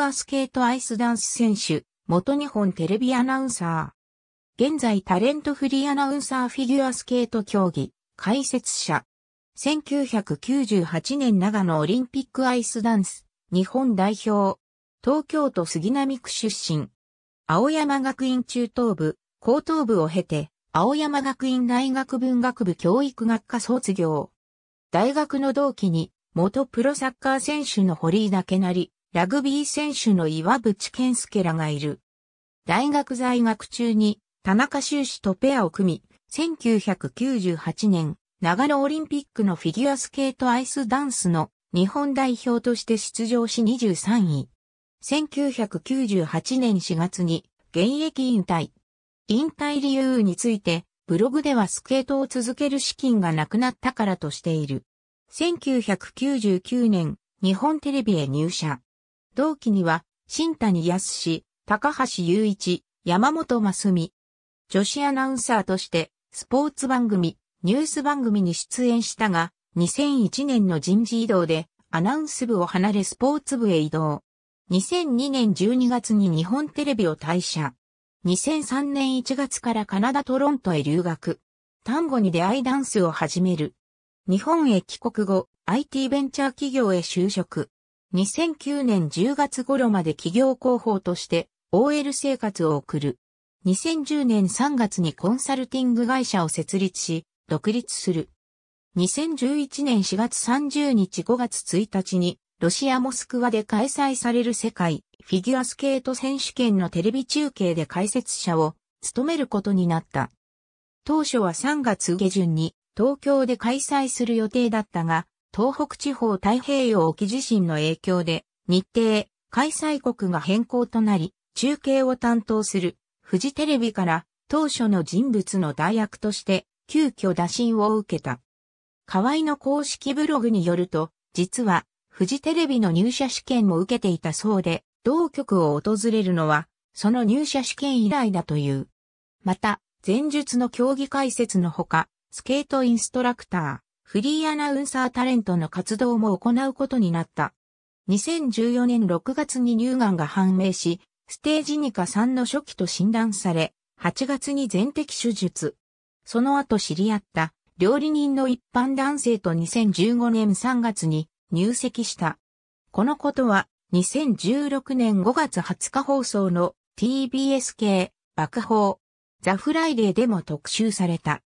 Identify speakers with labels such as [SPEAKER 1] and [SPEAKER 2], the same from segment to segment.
[SPEAKER 1] フアスケートアイスダンス選手、元日本テレビアナウンサー。現在タレントフリーアナウンサーフィギュアスケート競技、解説者。1998年長野オリンピックアイスダンス、日本代表。東京都杉並区出身。青山学院中等部、高等部を経て、青山学院大学文学部教育学科卒業。大学の同期に、元プロサッカー選手の堀井だけなり、ラグビー選手の岩渕健介らがいる。大学在学中に田中修士とペアを組み、1998年、長野オリンピックのフィギュアスケートアイスダンスの日本代表として出場し23位。1998年4月に現役引退。引退理由について、ブログではスケートを続ける資金がなくなったからとしている。1999年、日本テレビへ入社。同期には、新谷康史、高橋雄一、山本真美。女子アナウンサーとして、スポーツ番組、ニュース番組に出演したが、2001年の人事異動で、アナウンス部を離れスポーツ部へ移動。2002年12月に日本テレビを退社。2003年1月からカナダトロントへ留学。単語に出会いダンスを始める。日本へ帰国後、IT ベンチャー企業へ就職。2009年10月頃まで企業広報として OL 生活を送る。2010年3月にコンサルティング会社を設立し、独立する。2011年4月30日5月1日に、ロシアモスクワで開催される世界フィギュアスケート選手権のテレビ中継で解説者を務めることになった。当初は3月下旬に東京で開催する予定だったが、東北地方太平洋沖地震の影響で、日程、開催国が変更となり、中継を担当する、フジテレビから当初の人物の代役として、急遽打診を受けた。河合の公式ブログによると、実は、フジテレビの入社試験も受けていたそうで、同局を訪れるのは、その入社試験以来だという。また、前述の競技解説のほか、スケートインストラクター、フリーアナウンサータレントの活動も行うことになった。2014年6月に乳がんが判明し、ステージ2か3の初期と診断され、8月に全摘手術。その後知り合った料理人の一般男性と2015年3月に入籍した。このことは2016年5月20日放送の TBS 系爆報ザ・フライデーでも特集された。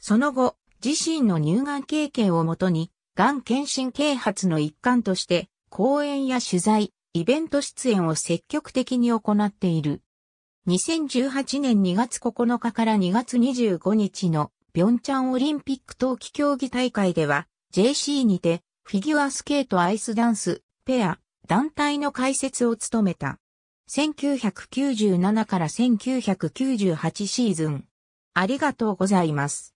[SPEAKER 1] その後、自身の乳がん経験をもとに、がん検診啓発の一環として、講演や取材、イベント出演を積極的に行っている。2018年2月9日から2月25日の平昌オリンピック冬季競技大会では JC にてフィギュアスケートアイスダンスペア団体の解説を務めた。1997から1998シーズン。ありがとうございます。